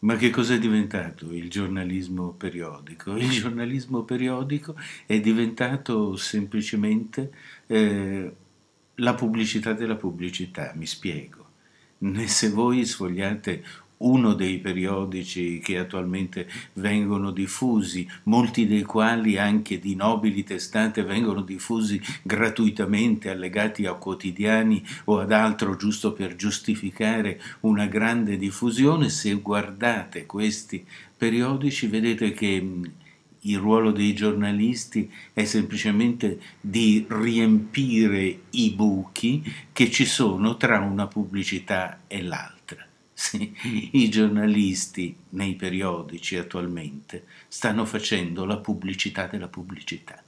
Ma che cos'è diventato il giornalismo periodico? Il giornalismo periodico è diventato semplicemente eh, la pubblicità della pubblicità, mi spiego. Se voi sfogliate uno dei periodici che attualmente vengono diffusi, molti dei quali anche di nobili testate vengono diffusi gratuitamente, allegati a quotidiani o ad altro, giusto per giustificare una grande diffusione, se guardate questi periodici vedete che mm, il ruolo dei giornalisti è semplicemente di riempire i buchi che ci sono tra una pubblicità e l'altra sì, i giornalisti nei periodici attualmente stanno facendo la pubblicità della pubblicità.